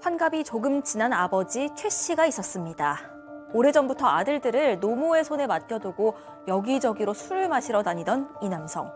환갑이 조금 지난 아버지 최 씨가 있었습니다. 오래전부터 아들들을 노모의 손에 맡겨두고 여기저기로 술을 마시러 다니던 이 남성.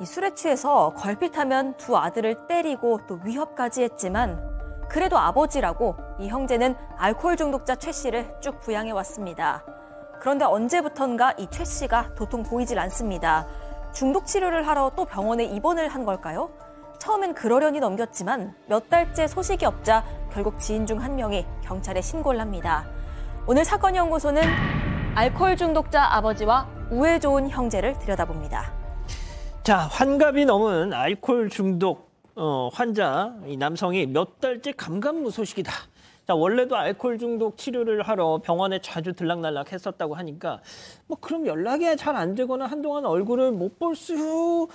이 술에 취해서 걸핏하면 두 아들을 때리고 또 위협까지 했지만 그래도 아버지라고 이 형제는 알코올 중독자 최 씨를 쭉 부양해 왔습니다. 그런데 언제부턴가 이 최 씨가 도통 보이질 않습니다. 중독 치료를 하러 또 병원에 입원을 한 걸까요? 처음엔 그러려니 넘겼지만 몇 달째 소식이 없자 결국 지인 중 한 명이 경찰에 신고를 합니다. 오늘 사건 연구소는 알코올 중독자 아버지와 우애 좋은 형제를 들여다봅니다. 자, 환갑이 넘은 알코올 중독 어, 환자 이 남성이 몇 달째 감감무 소식이다. 자, 원래도 알코올 중독 치료를 하러 병원에 자주 들락날락 했었다고 하니까 뭐 그럼 연락이 잘 안 되거나 한동안 얼굴을 못 볼 수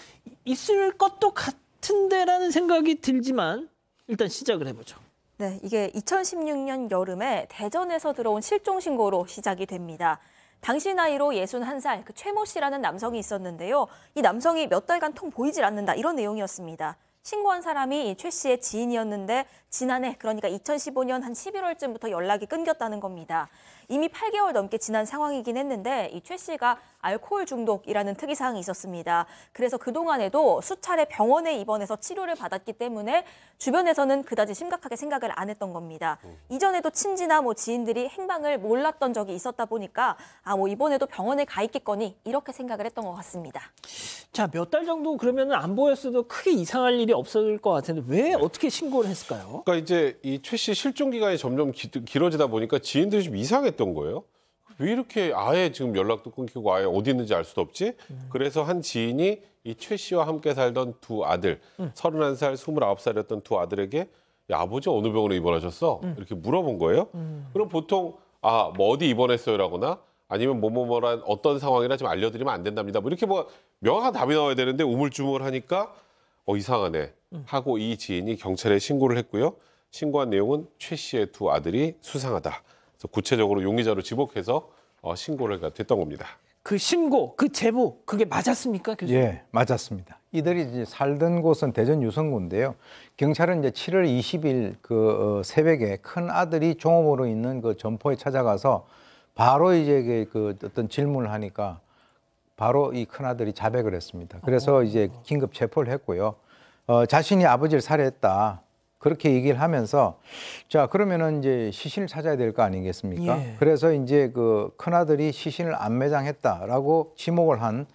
있을 것도 같 같은데라는 생각이 들지만 일단 시작을 해보죠. 네, 이게 2016년 여름에 대전에서 들어온 실종 신고로 시작이 됩니다. 당시 나이로 61살 그 최모 씨라는 남성이 있었는데요. 이 남성이 몇 달간 통 보이질 않는다 이런 내용이었습니다. 신고한 사람이 최 씨의 지인이었는데 지난해 그러니까 2015년 한 11월쯤부터 연락이 끊겼다는 겁니다. 이미 8개월 넘게 지난 상황이긴 했는데 이 최 씨가 알코올 중독이라는 특이 사항이 있었습니다. 그래서 그동안에도 수차례 병원에 입원해서 치료를 받았기 때문에 주변에서는 그다지 심각하게 생각을 안 했던 겁니다. 음. 이전에도 친지나 뭐 지인들이 행방을 몰랐던 적이 있었다 보니까 아 뭐 이번에도 병원에 가 있겠거니 이렇게 생각을 했던 것 같습니다. 자, 몇 달 정도 그러면 안 보였어도 크게 이상할 일이 없을것 같은데 왜 어떻게 신고를 했을까요? 그러니까 이제 이 최 씨 실종 기간이 점점 기, 길어지다 보니까 지인들이 좀 이상했던 거예요. 왜 이렇게 아예 지금 연락도 끊기고 아예 어디 있는지 알 수도 없지? 음. 그래서 한 지인이 이 최 씨와 함께 살던 두 아들, 음. 31살, 29살이었던 두 아들에게 야, 아버지 어느 병원에 입원하셨어? 음. 이렇게 물어본 거예요. 음. 그럼 보통 아, 뭐 어디 입원했어요라거나 아니면 뭐 뭐뭐란 어떤 상황이라 좀 알려드리면 안 된답니다. 뭐 이렇게 뭐 명확한 답이 나와야 되는데 우물쭈물하니까 어 이상하네 음. 하고 이 지인이 경찰에 신고를 했고요. 신고한 내용은 최 씨의 두 아들이 수상하다. 그래서 구체적으로 용의자로 지목해서 어, 신고를 됐던 겁니다. 그 신고, 그 제보, 그게 맞았습니까, 교수님? 예, 맞았습니다. 이들이 이제 살던 곳은 대전 유성구인데요. 경찰은 이제 7월 20일 그 어, 새벽에 큰 아들이 종업으로 있는 그 점포에 찾아가서 바로 이제 그, 그 어떤 질문을 하니까 바로 이 큰아들이 자백을 했습니다. 그래서 어. 이제 긴급 체포를 했고요. 어, 자신이 아버지를 살해했다. 그렇게 얘기를 하면서 자, 그러면은 이제 시신을 찾아야 될 거 아니겠습니까? 예. 그래서 이제 그 큰아들이 시신을 안 매장했다라고 지목을 한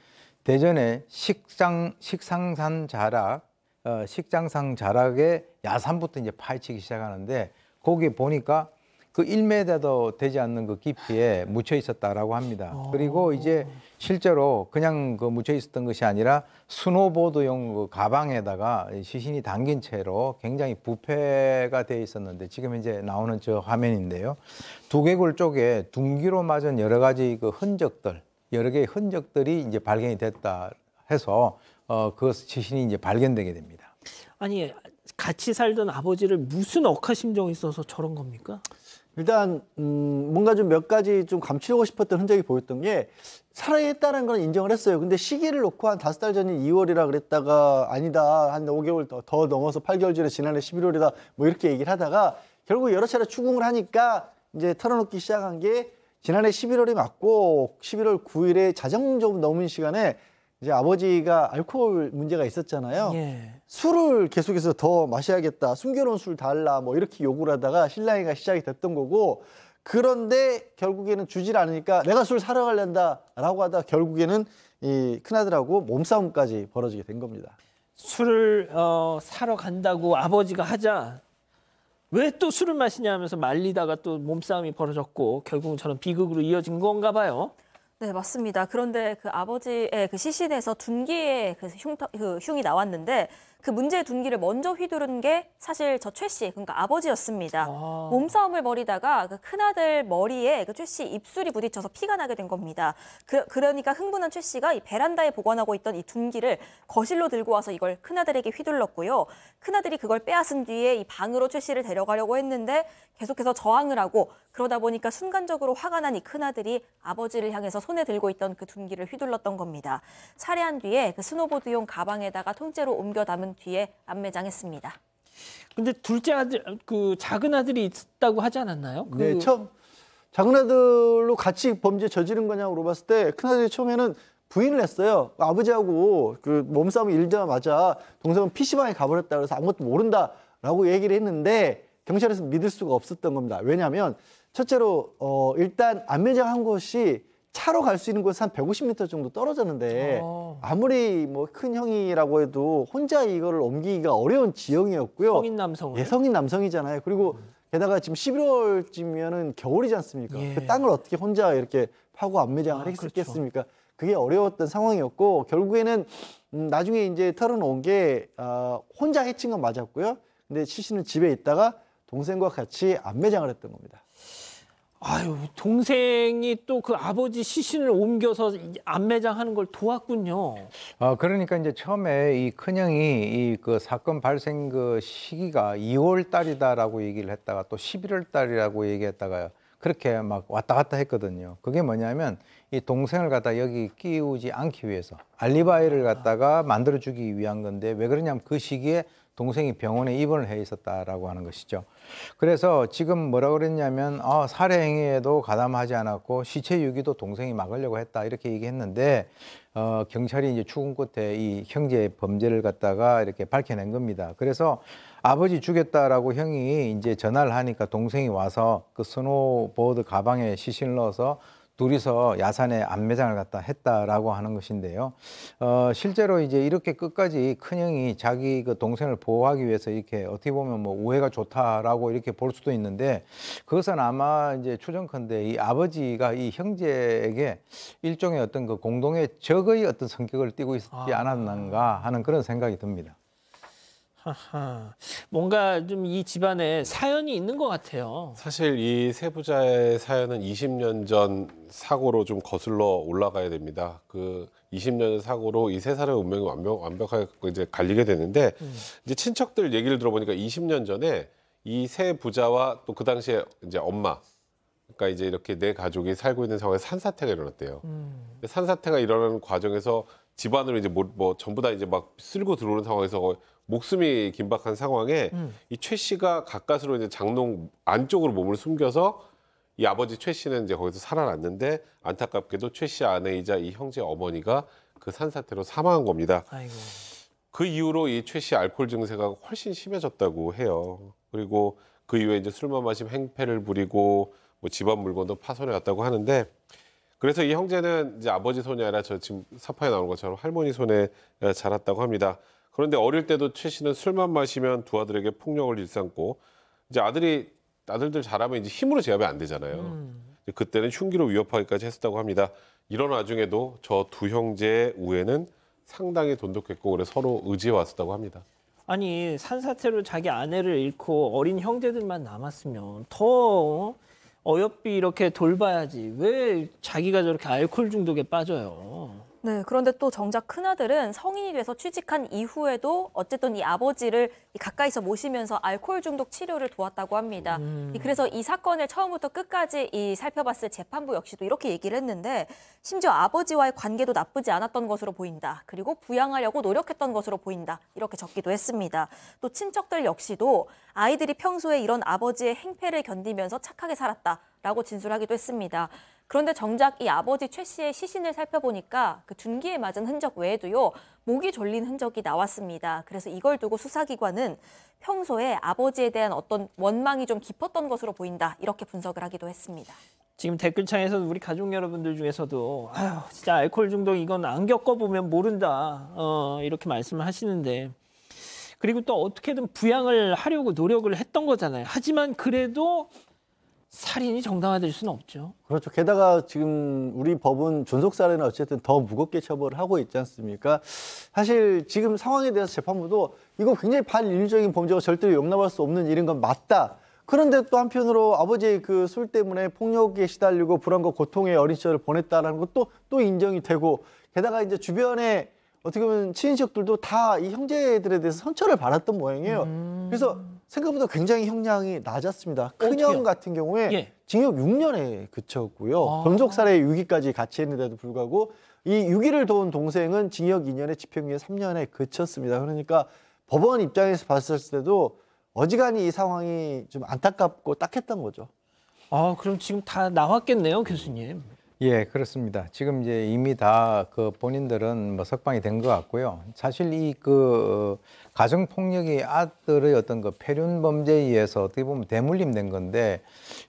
대전의 식장, 식상산 자락, 어, 식장상 자락의 야산부터 이제 파헤치기 시작하는데 거기 보니까 그 1m도 되지 않는 그 깊이에 묻혀 있었다라고 합니다. 오. 어. 그리고 이제 실제로 그냥 그 묻혀 있었던 것이 아니라 스노보드용 그 가방에다가 시신이 담긴 채로 굉장히 부패가 되어 있었는데 지금 이제 나오는 저 화면인데요. 두개골 쪽에 둥기로 맞은 여러 가지 그 흔적들, 여러 개의 흔적들이 이제 발견이 됐다 해서 어, 그 시신이 이제 발견되게 됩니다. 아니 같이 살던 아버지를 무슨 억하심정이 있어서 저런 겁니까? 일단 음, 뭔가 좀 몇 가지 좀 감추려고 싶었던 흔적이 보였던 게 살아있다는 건 인정을 했어요. 근데 시기를 놓고 한 다섯 달 전인 2월이라 그랬다가 아니다 한 5개월 더, 더 넘어서 8개월 전에 지난해 11월이다 뭐 이렇게 얘기를 하다가 결국 여러 차례 추궁을 하니까 이제 털어놓기 시작한 게 지난해 11월이 맞고 11월 9일에 자정 좀 넘은 시간에 이제 아버지가 알코올 문제가 있었잖아요. 예. 술을 계속해서 더 마셔야겠다. 숨겨놓은 술 달라. 뭐 이렇게 요구를 하다가 신랑이가 시작이 됐던 거고 그런데 결국에는 주질 않으니까 내가 술 사러 갈란다라고 하다 결국에는 이 큰아들하고 몸싸움까지 벌어지게 된 겁니다. 술을 어, 사러 간다고 아버지가 하자 왜 또 술을 마시냐 하면서 말리다가 또 몸싸움이 벌어졌고 결국은 저런 비극으로 이어진 건가 봐요. 네, 맞습니다. 그런데 그 아버지의 그 시신에서 둔기의 그, 흉, 그 흉이 나왔는데 그 문제의 둔기를 먼저 휘두른 게 사실 저 최 씨, 그러니까 아버지였습니다. 아. 몸싸움을 벌이다가 그 큰아들 머리에 그 최 씨 입술이 부딪혀서 피가 나게 된 겁니다. 그, 그러니까 흥분한 최 씨가 이 베란다에 보관하고 있던 이 둔기를 거실로 들고 와서 이걸 큰아들에게 휘둘렀고요. 큰아들이 그걸 빼앗은 뒤에 이 방으로 최 씨를 데려가려고 했는데 계속해서 저항을 하고 그러다 보니까 순간적으로 화가 난 이 큰아들이 아버지를 향해서 손에 들고 있던 그 둔기를 휘둘렀던 겁니다. 살해한 뒤에 그 스노보드용 가방에다가 통째로 옮겨 담은 년 뒤에 안매장했습니다. 근데 둘째 아들 그 작은 아들이 있다고 하지 않았나요? 그... 네, 처음 작은 아들로 같이 범죄 저지른 거냐고 물어봤을 때 큰 아들이 처음에는 부인을 했어요. 아버지하고 그 몸싸움 일자마자 동생은 피시방에 가버렸다 그래서 아무것도 모른다라고 얘기를 했는데 경찰에서 믿을 수가 없었던 겁니다. 왜냐하면 첫째로 어 일단 안매장한 것이 차로 갈 수 있는 곳은 한 150m 정도 떨어졌는데 어. 아무리 뭐 큰 형이라고 해도 혼자 이거를 옮기기가 어려운 지형이었고요. 성인 남성. 예, 성인 남성이잖아요. 그리고 음. 게다가 지금 11월쯤이면은 겨울이지 않습니까? 예. 그 땅을 어떻게 혼자 이렇게 파고 안매장을 아, 했겠습니까? 그렇죠. 그게 어려웠던 상황이었고 결국에는 음, 나중에 이제 털어놓은 게 어, 혼자 해친 건 맞았고요. 근데 시신은 집에 있다가 동생과 같이 안매장을 했던 겁니다. 아유 동생이 또 그 아버지 시신을 옮겨서 안매장하는 걸 도왔군요. 아 그러니까 이제 처음에 이 큰형이 이 그 사건 발생 그 시기가 2월 달이다라고 얘기를 했다가 또 11월 달이라고 얘기했다가 그렇게 막 왔다 갔다 했거든요. 그게 뭐냐면 이 동생을 갖다 여기 끼우지 않기 위해서 알리바이를 갖다가 만들어 주기 위한 건데 왜 그러냐면 그 시기에 동생이 병원에 입원을 해 있었다라고 하는 것이죠. 그래서 지금 뭐라 그랬냐면 어, 살해 행위에도 가담하지 않았고 시체 유기도 동생이 막으려고 했다 이렇게 얘기했는데 어, 경찰이 이제 추궁 끝에 이 형제의 범죄를 갖다가 이렇게 밝혀낸 겁니다. 그래서 아버지 죽였다라고 형이 이제 전화를 하니까 동생이 와서 그 스노보드 가방에 시신을 넣어서 둘이서 야산에 안매장을 갖다 했다라고 하는 것인데요. 어, 실제로 이제 이렇게 끝까지 큰 형이 자기 그 동생을 보호하기 위해서 이렇게 어떻게 보면 뭐 우애가 좋다라고 이렇게 볼 수도 있는데 그것은 아마 이제 추정컨대 이 아버지가 이 형제에게 일종의 어떤 그 공동의 적의 어떤 성격을 띠고 있지 아. 않았는가 하는 그런 생각이 듭니다. 하하, 뭔가 좀 이 집안에 사연이 있는 것 같아요. 사실 이 세부자의 사연은 20년 전 사고로 좀 거슬러 올라가야 됩니다. 그 20년 사고로 이 세 사람의 운명이 완벽, 완벽하게 이제 갈리게 되는데 음. 이제 친척들 얘기를 들어보니까 20년 전에 이 세 부자와 또 그 당시에 이제 엄마 그러니까 이제 이렇게 내 네 가족이 살고 있는 상황에 산사태가 일어났대요. 음. 산사태가 일어나는 과정에서 집안으로 이제 뭐, 뭐 전부 다 이제 막 쓸고 들어오는 상황에서 목숨이 긴박한 상황에 음. 이최 씨가 가까스로 이제 장롱 안쪽으로 몸을 숨겨서 이 아버지 최 씨는 이제 거기서 살아났는데 안타깝게도 최 씨 아내이자 이 형제 어머니가 그 산사태로 사망한 겁니다. 아이고. 그 이후로 이 최 씨 알코올 증세가 훨씬 심해졌다고 해요. 그리고 그 이후에 이제 술만 마시면 행패를 부리고 뭐 집안 물건도 파손해 갔다고 하는데 그래서 이 형제는 이제 아버지 손이 아니라 저 지금 사파에 나온 것처럼 할머니 손에 자랐다고 합니다. 그런데 어릴 때도 최 씨는 술만 마시면 두 아들에게 폭력을 일삼고 이제 아들이 아들들 자라면 이제 힘으로 제압이 안 되잖아요. 음. 그때는 흉기로 위협하기까지 했었다고 합니다. 이런 와중에도 저 두 형제의 우애는 상당히 돈독했고 그래 서로 의지해 왔었다고 합니다. 아니 산사태로 자기 아내를 잃고 어린 형제들만 남았으면 더 어, 어여삐 이렇게 돌봐야지 왜 자기가 저렇게 알코올 중독에 빠져요. 네, 그런데 또 정작 큰아들은 성인이 돼서 취직한 이후에도 어쨌든 이 아버지를 가까이서 모시면서 알코올 중독 치료를 도왔다고 합니다. 음. 그래서 이 사건을 처음부터 끝까지 이 살펴봤을 재판부 역시도 이렇게 얘기를 했는데 심지어 아버지와의 관계도 나쁘지 않았던 것으로 보인다. 그리고 부양하려고 노력했던 것으로 보인다. 이렇게 적기도 했습니다. 또 친척들 역시도 아이들이 평소에 이런 아버지의 행패를 견디면서 착하게 살았다. 라고 진술하기도 했습니다. 그런데 정작 이 아버지 최 씨의 시신을 살펴보니까 그 준기에 맞은 흔적 외에도요 목이 졸린 흔적이 나왔습니다. 그래서 이걸 두고 수사기관은 평소에 아버지에 대한 어떤 원망이 좀 깊었던 것으로 보인다 이렇게 분석을 하기도 했습니다. 지금 댓글창에서 우리 가족 여러분들 중에서도 아유 진짜 알코올 중독 이건 안 겪어보면 모른다 어, 이렇게 말씀을 하시는데 그리고 또 어떻게든 부양을 하려고 노력을 했던 거잖아요. 하지만 그래도 살인이 정당화될 수는 없죠. 그렇죠. 게다가 지금 우리 법은 존속살인은 어쨌든 더 무겁게 처벌하고 을 있지 않습니까? 사실 지금 상황에 대해서 재판부도 이거 굉장히 반인륜적인 범죄가 절대로 용납할 수 없는 일인 건 맞다. 그런데 또 한편으로 아버지의 그 술 때문에 폭력에 시달리고 불안과 고통의 어린 시절을 보냈다라는 것도 또 인정이 되고 게다가 이제 주변에 어떻게 보면 친인척들도 다 이 형제들에 대해서 선처를 받았던 모양이에요. 음... 그래서 생각보다 굉장히 형량이 낮았습니다. 큰형 같은 경우에 예. 징역 6년에 그쳤고요. 아. 범속살해 6위까지 같이 했는데도 불구하고 이 6위를 도운 동생은 징역 2년에 집행유예 3년에 그쳤습니다. 그러니까 법원 입장에서 봤을 때도 어지간히 이 상황이 좀 안타깝고 딱했던 거죠. 아, 그럼 지금 다 나왔겠네요, 교수님. 예, 그렇습니다. 지금 이제 이미 다 그 본인들은 뭐 석방이 된 것 같고요. 사실 이그 어, 가정 폭력이 아들의 어떤 그 폐륜 범죄에 의해서 어떻게 보면 대물림된 건데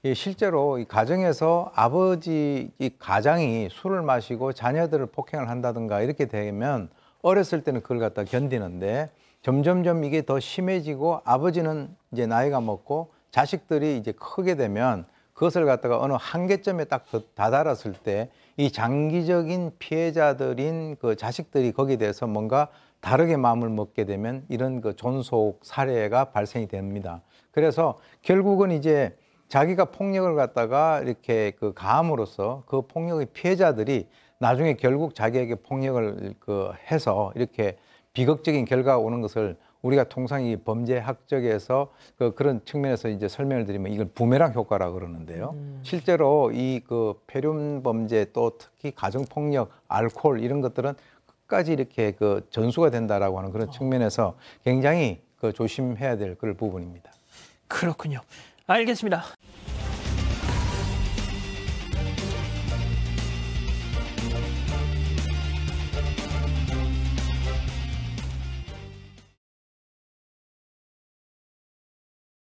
이 실제로 이 가정에서 아버지 이 가장이 술을 마시고 자녀들을 폭행을 한다든가 이렇게 되면 어렸을 때는 그걸 갖다 견디는데 점점점 이게 더 심해지고 아버지는 이제 나이가 먹고 자식들이 이제 크게 되면 그것을 갖다가 어느 한계점에 딱 다다랐을 때 이 장기적인 피해자들인 그 자식들이 거기에 대해서 뭔가 다르게 마음을 먹게 되면 이런 그 존속 사례가 발생이 됩니다. 그래서 결국은 이제 자기가 폭력을 갖다가 이렇게 그가으로써그 폭력의 피해자들이 나중에 결국 자기에게 폭력을 그 해서 이렇게 비극적인 결과가 오는 것을 우리가 통상 이 범죄학적에서 그 그런 측면에서 이제 설명을 드리면 이걸 부메랑 효과라 그러는데요. 음. 실제로 이 그폐렴 범죄 또 특히 가정 폭력, 알코올 이런 것들은 끝까지 이렇게 그 전수가 된다라고 하는 그런 어. 측면에서 굉장히 그 조심해야 될 그런 부분입니다. 그렇군요. 알겠습니다.